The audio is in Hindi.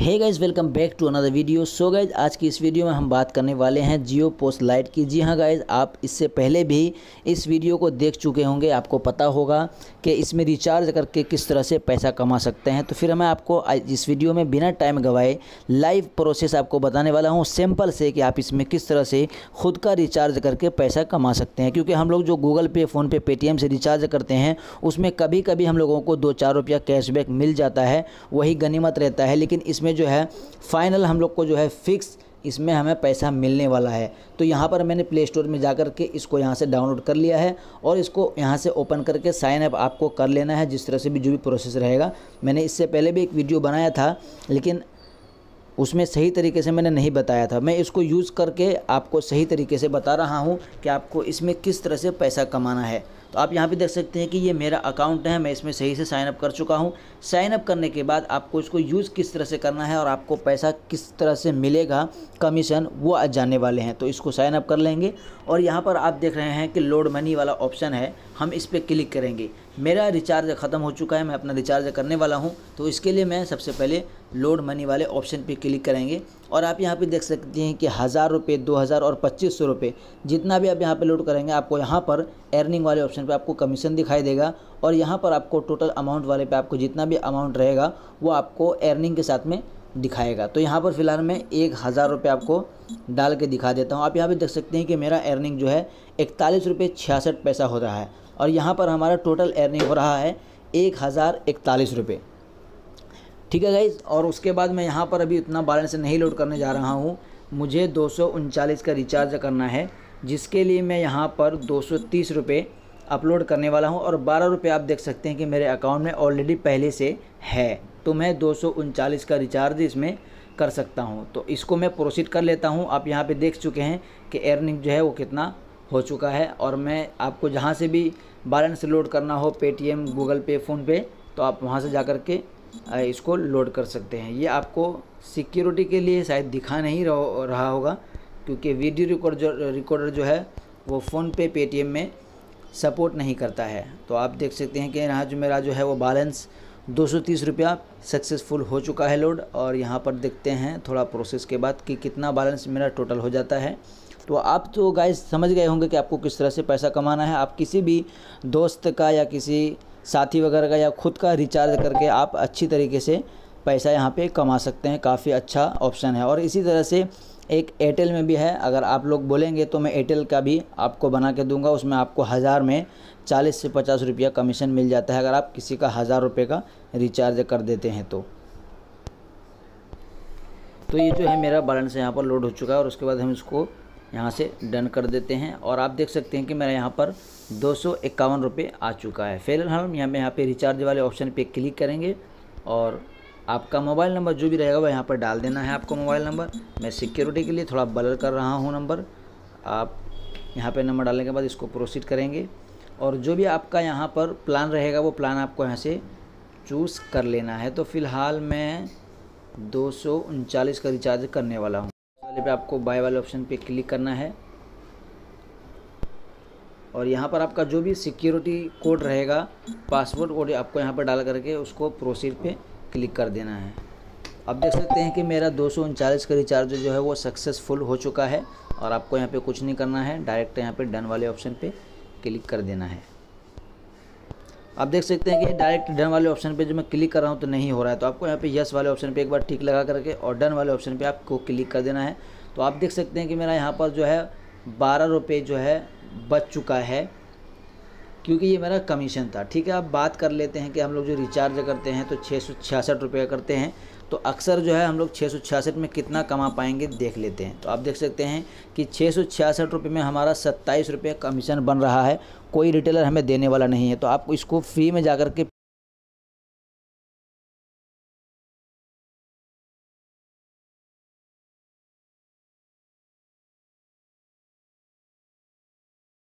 hey guys welcome back to another video so guys आज की इस वीडियो में हम बात करने वाले हैं जियो पोस्ट लाइट की जी हाँ गाइज आप इससे पहले भी इस वीडियो को देख चुके होंगे आपको पता होगा कि इसमें रिचार्ज करके किस तरह से पैसा कमा सकते हैं तो फिर मैं आपको इस वीडियो में बिना टाइम गवाए लाइव प्रोसेस आपको बताने वाला हूँ सिंपल से कि आप इसमें किस तरह से खुद का रिचार्ज करके पैसा कमा सकते हैं क्योंकि हम लोग जो गूगल पे फ़ोनपे पेटीएम से रिचार्ज करते हैं उसमें कभी कभी हम लोगों को दो चार रुपया कैशबैक मिल जाता है वही गनीमत रहता है लेकिन इसमें इसमें जो है फाइनल हम लोग को जो है फ़िक्स इसमें हमें पैसा मिलने वाला है तो यहाँ पर मैंने प्ले स्टोर में जा कर के इसको यहाँ से डाउनलोड कर लिया है और इसको यहाँ से ओपन करके साइन अप आपको कर लेना है जिस तरह से भी जो भी प्रोसेस रहेगा मैंने इससे पहले भी एक वीडियो बनाया था लेकिन उसमें सही तरीके से मैंने नहीं बताया था मैं इसको यूज़ करके आपको सही तरीके से बता रहा हूँ कि आपको इसमें किस तरह से पैसा कमाना है तो आप यहाँ भी देख सकते हैं कि ये मेरा अकाउंट है मैं इसमें सही से साइनअप कर चुका हूँ साइनअप करने के बाद आपको इसको यूज़ किस तरह से करना है और आपको पैसा किस तरह से मिलेगा कमीशन वो आज जानने वाले हैं तो इसको साइनअप कर लेंगे और यहाँ पर आप देख रहे हैं कि लोड मनी वाला ऑप्शन है हम इस पर क्लिक करेंगे मेरा रिचार्ज ख़त्म हो चुका है मैं अपना रिचार्ज करने वाला हूँ तो इसके लिए मैं सबसे पहले लोड मनी वाले ऑप्शन पर क्लिक करेंगे और आप यहाँ पे देख सकते हैं कि हज़ार रुपये दो हज़ार और पच्चीस सौ रुपये जितना भी आप यहाँ पे लोड करेंगे आपको यहाँ पर अर्निंग वाले ऑप्शन पे आपको कमीशन दिखाई देगा और यहाँ पर आपको टोटल अमाउंट वाले पे आपको जितना भी अमाउंट रहेगा वो आपको अर्निंग के साथ में दिखाएगा तो यहाँ पर फिलहाल मैं एक हज़ार रुपये आपको डाल के दिखा देता हूँ आप यहाँ पर देख सकते हैं कि मेरा अर्निंग जो है इकतालीस रुपये छियासठ पैसा हो रहा है और यहाँ पर हमारा टोटल अर्निंग हो रहा है एक हज़ार इकतालीस रुपये ठीक है गाइज़ और उसके बाद मैं यहाँ पर अभी उतना बैलेंस नहीं लोड करने जा रहा हूँ मुझे दो का रिचार्ज करना है जिसके लिए मैं यहाँ पर दो रुपये अपलोड करने वाला हूँ और बारह रुपये आप देख सकते हैं कि मेरे अकाउंट में ऑलरेडी पहले से है तो मैं दो का रिचार्ज इसमें कर सकता हूँ तो इसको मैं प्रोसीड कर लेता हूँ आप यहाँ पे देख चुके हैं कि अर्निंग जो है वो कितना हो चुका है और मैं आपको जहाँ से भी बैलेंस लोड करना हो पेटीएम गूगल पे फ़ोनपे तो आप वहाँ से जा कर के इसको लोड कर सकते हैं ये आपको सिक्योरिटी के लिए शायद दिखा नहीं रहा होगा क्योंकि वीडियो रिकॉर्ड जो रिकॉर्डर जो है वो फ़ोनपे पेटीएम में सपोर्ट नहीं करता है तो आप देख सकते हैं कि यहाँ जो मेरा जो है वो बैलेंस दो सौ तीस रुपया सक्सेसफुल हो चुका है लोड और यहाँ पर देखते हैं थोड़ा प्रोसेस के बाद कि कितना बैलेंस मेरा टोटल हो जाता है तो आप तो गाइस समझ गए होंगे कि आपको किस तरह से पैसा कमाना है आप किसी भी दोस्त का या किसी साथी वगैरह का या खुद का रिचार्ज करके आप अच्छी तरीके से पैसा यहाँ पे कमा सकते हैं काफ़ी अच्छा ऑप्शन है और इसी तरह से एक एयरटेल में भी है अगर आप लोग बोलेंगे तो मैं एयरटेल का भी आपको बना के दूंगा उसमें आपको हज़ार में चालीस से पचास रुपया कमीशन मिल जाता है अगर आप किसी का हज़ार रुपये का रिचार्ज कर देते हैं तो तो ये जो है मेरा बैलेंस यहाँ पर लोड हो चुका है और उसके बाद हम इसको यहाँ से डन कर देते हैं और आप देख सकते हैं कि मेरा यहाँ पर दो सौ आ चुका है फिलहाल हम यहाँ यहाँ पे रिचार्ज वाले ऑप्शन पे क्लिक करेंगे और आपका मोबाइल नंबर जो भी रहेगा वह यहाँ पर डाल देना है आपको मोबाइल नंबर मैं सिक्योरिटी के लिए थोड़ा बलर कर रहा हूँ नंबर आप यहाँ पर नंबर डालने के बाद इसको प्रोसीड करेंगे और जो भी आपका यहाँ पर प्लान रहेगा वो प्लान आपको यहाँ से चूज़ कर लेना है तो फ़िलहाल मैं दो का रिचार्ज करने वाला हूँ पे आपको बाय वाले ऑप्शन पे क्लिक करना है और यहाँ पर आपका जो भी सिक्योरिटी कोड रहेगा पासवर्ड कोड आपको यहाँ पर डाल करके उसको प्रोसीड पे क्लिक कर देना है अब देख सकते हैं कि मेरा दो का रिचार्ज जो है वो सक्सेसफुल हो चुका है और आपको यहाँ पे कुछ नहीं करना है डायरेक्ट यहाँ पे डन वाले ऑप्शन पे क्लिक कर देना है आप देख सकते हैं कि डायरेक्ट डन वाले ऑप्शन पे जो मैं क्लिक कर रहा हूँ तो नहीं हो रहा है तो आपको यहाँ पे यस वाले ऑप्शन पे एक बार ठीक लगा करके और डन वाले ऑप्शन पे आपको क्लिक कर देना है तो आप देख सकते हैं कि मेरा यहाँ पर जो है बारह रुपये जो है बच चुका है क्योंकि ये मेरा कमीशन था ठीक है आप बात कर लेते हैं कि हम लोग जो रिचार्ज करते हैं तो छः सौ छियासठ रुपये करते हैं तो अक्सर जो है हम लोग छः में कितना कमा पाएंगे देख लेते हैं तो आप देख सकते हैं कि छः रुपये में हमारा सत्ताईस रुपये कमीशन बन रहा है कोई रिटेलर हमें देने वाला नहीं है तो आप इसको फ्री में जा कर के